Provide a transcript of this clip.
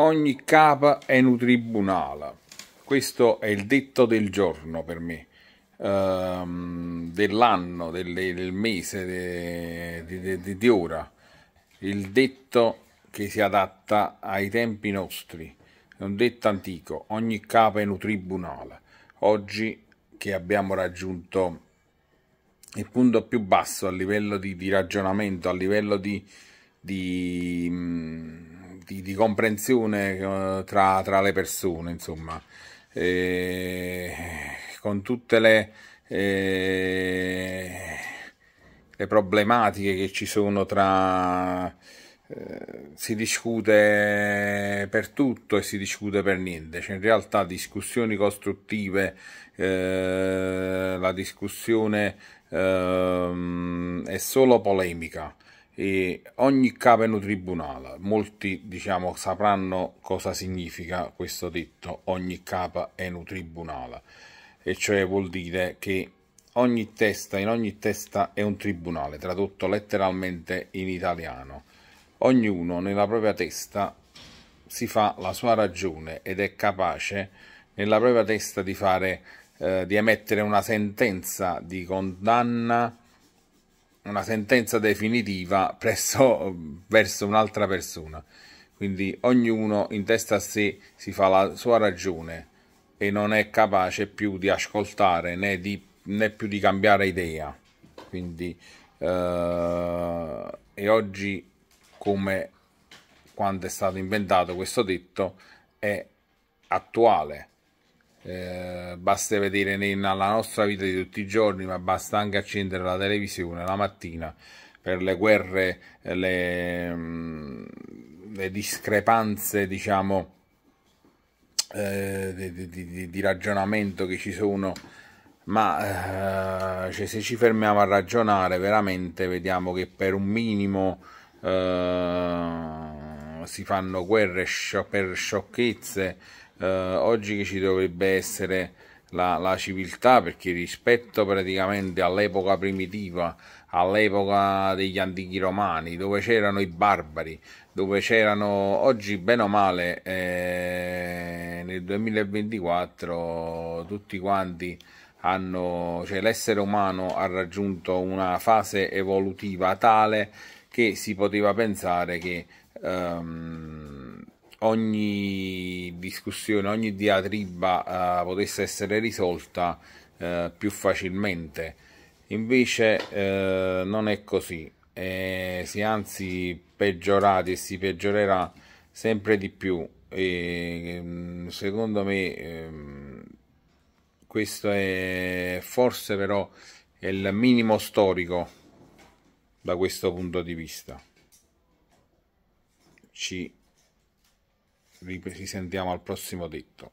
ogni capa è un tribunale. Questo è il detto del giorno per me, ehm, dell'anno, del, del, mese, di, de, de, de, ora. Il detto che si adatta ai tempi nostri. È un detto antico, ogni capa è un tribunale. Oggi che abbiamo raggiunto il punto più basso a livello di, di ragionamento, a livello di, di mm, di, di comprensione eh, tra, tra, le persone, insomma, e con tutte le, eh, le, problematiche che ci sono tra... Eh, si discute per tutto e si discute per niente, cioè, in realtà discussioni costruttive, eh, la discussione ehm, è solo polemica e ogni capo è un tribunale. Molti diciamo sapranno cosa significa questo detto ogni capo è un tribunale e cioè vuol dire che ogni testa in ogni testa è un tribunale, tradotto letteralmente in italiano. Ognuno nella propria testa si fa la sua ragione ed è capace nella propria testa di fare eh, di emettere una sentenza di condanna una sentenza definitiva presso, verso un'altra persona. Quindi ognuno in testa a sé si fa la sua ragione e non è capace più di ascoltare né, di, né più di cambiare idea. Quindi, eh, e oggi, come quando è stato inventato questo detto, è attuale eh, basta vedere nella nostra vita di tutti i giorni ma basta anche accendere la televisione la mattina per le guerre eh, le, mm, le discrepanze diciamo eh, di, di, di, ragionamento che ci sono ma eh, cioè, se ci fermiamo a ragionare veramente vediamo che per un minimo eh, si fanno guerre per sciocchezze eh, oggi che ci dovrebbe essere la, la civiltà, perché rispetto praticamente all'epoca primitiva, all'epoca degli antichi romani, dove c'erano i barbari, dove c'erano oggi bene o male eh, nel 2024 tutti quanti hanno, cioè l'essere umano ha raggiunto una fase evolutiva tale che si poteva pensare che um, ogni discussione, ogni diatriba eh, potesse essere risolta eh, più facilmente. Invece eh, non è così, eh, si è anzi peggiorati e si peggiorerà sempre di più. E, mm, secondo me ehm, questo è forse però il minimo storico da questo punto di vista. Ci ci sentiamo al prossimo detto.